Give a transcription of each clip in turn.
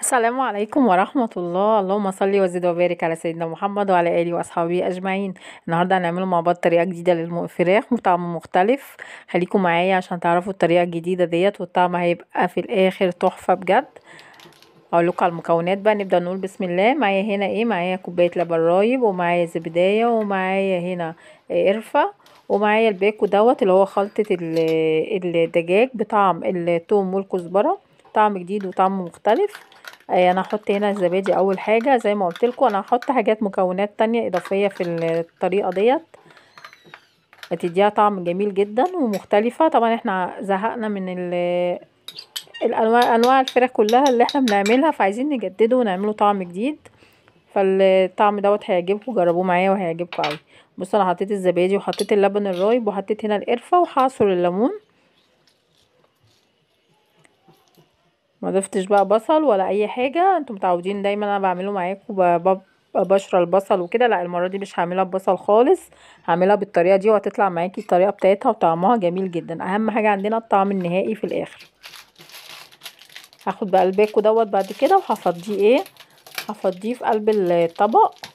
السلام عليكم ورحمة الله اللهم صل وزد وبارك على سيدنا محمد وعلى آله وأصحابه أجمعين النهاردة هنعمل مع بعض طريقة جديدة للفراخ وطعم مختلف خليكم معايا عشان تعرفوا الطريقة الجديدة ديت والطعم هيبقى في الآخر تحفة بجد اقول لكم على المكونات بقى نبدا نقول بسم الله معايا هنا ايه معايا كوبايه لبن رايب ومعايا زبدايه ومعايا هنا قرفه ومعايا الباكو دوت اللي هو خلطه الدجاج بطعم التوم والكزبره طعم جديد وطعم مختلف آه، انا هحط هنا الزبادي اول حاجه زي ما قلت لكم انا هحط حاجات مكونات تانية اضافيه في الطريقه ديت هتديها طعم جميل جدا ومختلفه طبعا احنا زهقنا من الانواع انواع الفراخ كلها اللي احنا بنعملها فعايزين نجدده ونعمله طعم جديد فالطعم دوت هيعجبكم جربوه معايا وهيعجبكم قوي بصوا انا حطيت الزبادي وحطيت اللبن الرايب وحطيت هنا القرفه وهعصر الليمون ما ضفتش بقى بصل ولا اي حاجه انتوا متعودين دايما انا بعمله معاكم بشرى البصل وكده لا المره دي مش هعملها ببصل خالص هعملها بالطريقه دي وهتطلع معاكي الطريقه بتاعتها وطعمها جميل جدا اهم حاجه عندنا الطعم النهائي في الاخر هاخد بقى الباكو دوت بعد كده وهفضيه ايه هفضيه في قلب الطبق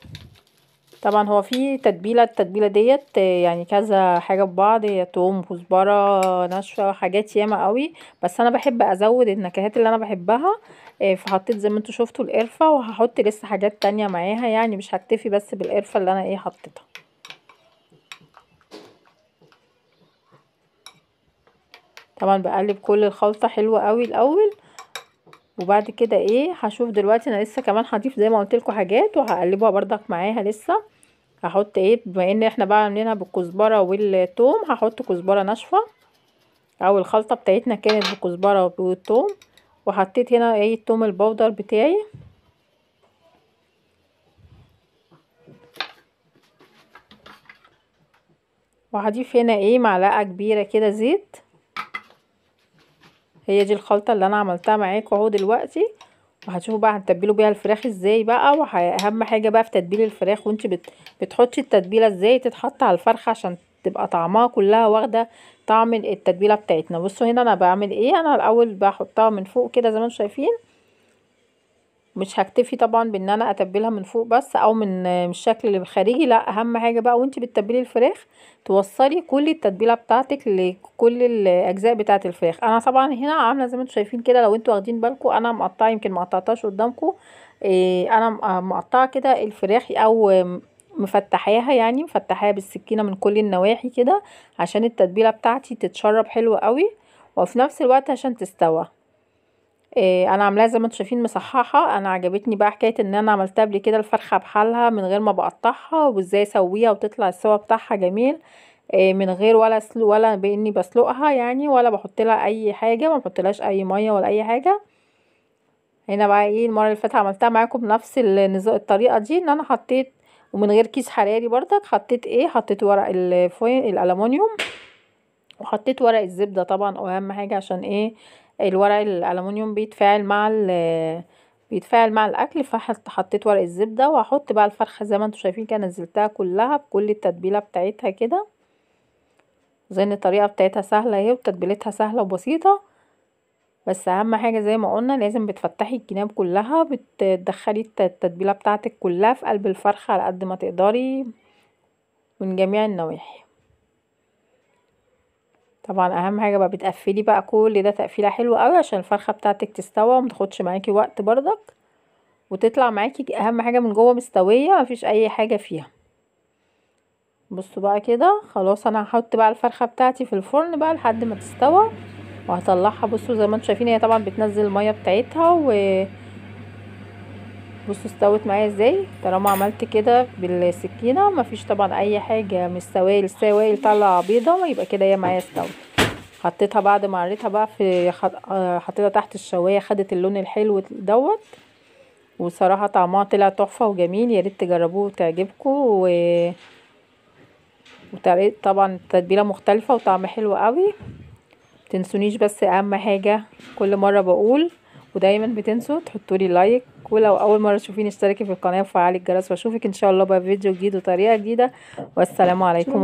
طبعا هو في تتبيله التتبيله ديت يعني كذا حاجه في بعض هي توم كزبره ناشفه حاجات ياما قوي بس انا بحب ازود النكهات اللي انا بحبها آه، فحطيت زي ما انتم شفتوا القرفه وهحط لسه حاجات تانية معاها يعني مش هكتفي بس بالقرفه اللي انا ايه حطيتها طبعا بقلب كل الخلطه حلوه قوي الاول وبعد كده ايه هشوف دلوقتي انا لسه كمان هضيف زي ما قلت لكم حاجات وهقلبها بردك معاها لسه هحط ايه بما ان احنا بقى عاملينها بالكزبره والثوم هحط كزبره ناشفه او الخلطه بتاعتنا كانت بالكزبره والثوم وحطيت هنا ايه الثوم البودر بتاعي وهضيف هنا ايه معلقه كبيره كده زيت هي دي الخلطة اللي انا عملتها معاكم اهو دلوقتي وهتشوفوا بقى هتتبلوا بيها الفراخ ازاي بقى واهم حاجة بقى في تتبيل الفراخ وانت بت... بتحطي التتبيلة ازاي تتحط على الفرخة عشان تبقى طعمها كلها واخدة طعم التتبيلة بتاعتنا بصوا هنا انا بعمل ايه انا الاول بحطها من فوق كده زي ما انتم شايفين مش هكتفي طبعا بان انا اتبلها من فوق بس او من الشكل الخارجي لا اهم حاجه بقى وانت بتتبلي الفراخ توصلي كل التتبيله بتاعتك لكل الاجزاء بتاعه الفراخ انا طبعا هنا عامله زي ما انتم شايفين كده لو انتوا واخدين بالكم انا مقطعه يمكن ما قطعتهاش قدامكم إيه انا مقطعه كده الفراخ او مفتحاها يعني مفتحاها بالسكينه من كل النواحي كده عشان التتبيله بتاعتي تتشرب حلو قوي وفي نفس الوقت عشان تستوى إيه انا عاملاها زي ما انتم شايفين مصححه انا عجبتني بقى حكايه ان انا عملتها قبل كده الفرخه بحالها من غير ما بقطعها وازاي اسويها وتطلع السوا بتاعها جميل إيه من غير ولا سلو ولا باني بسلقها يعني ولا بحط لها اي حاجه ما بحطلهاش اي ميه ولا اي حاجه هنا بقى ايه المره اللي فاتت عملتها معاكم بنفس الطريقه دي ان انا حطيت ومن غير كيس حراري بردك حطيت ايه حطيت ورق الفوين الالومنيوم وحطيت ورق الزبده طبعا واهم حاجه عشان ايه الورق الالومنيوم بيتفاعل مع بيتفاعل مع الاكل فحطيت ورق الزبدة وهحط بقى الفرخة زي ما انتوا شايفين كده نزلتها كلها بكل التتبيلة بتاعتها كده زي ان الطريقة بتاعتها سهلة اهي وتتبيلتها سهلة وبسيطة بس اهم حاجة زي ما قلنا لازم بتفتحي الجناب كلها بتدخلي التتبيلة بتاعتك كلها في قلب الفرخة على قد ما تقدري من جميع النواحي طبعا اهم حاجه بقى بتقفلي بقى كل ده تقفيله حلوه قوي عشان الفرخه بتاعتك تستوى وما تاخدش معاكي وقت برضك وتطلع معاكي اهم حاجه من جوه مستويه مفيش اي حاجه فيها بصوا بقى كده خلاص انا هحط بقى الفرخه بتاعتي في الفرن بقى لحد ما تستوى وهطلعها بصوا زي ما انتم شايفين هي طبعا بتنزل الميه بتاعتها و بصوا استوت معايا ازاي طالما عملت كده بالسكينه مفيش طبعا اي حاجه مش سوائل السوائل طالعه بيضه يبقى كده هي معايا استوت حطيتها بعد ما عليتها بقى في آه، حطيتها تحت الشوايه خدت اللون الحلو دوت وصراحه طعمها طلع تحفه وجميل يا ريت تجربوه وتعجبكم و وطريقه طبعا تتبيله مختلفه وطعم حلو قوي تنسونيش بس اهم حاجه كل مره بقول ودايما بتنسوا تحطوا لي لايك ولو اول مره تشوفيني اشتركي في القناه وفعلي الجرس واشوفك ان شاء الله بقى فيديو جديد وطريقه جديده والسلام عليكم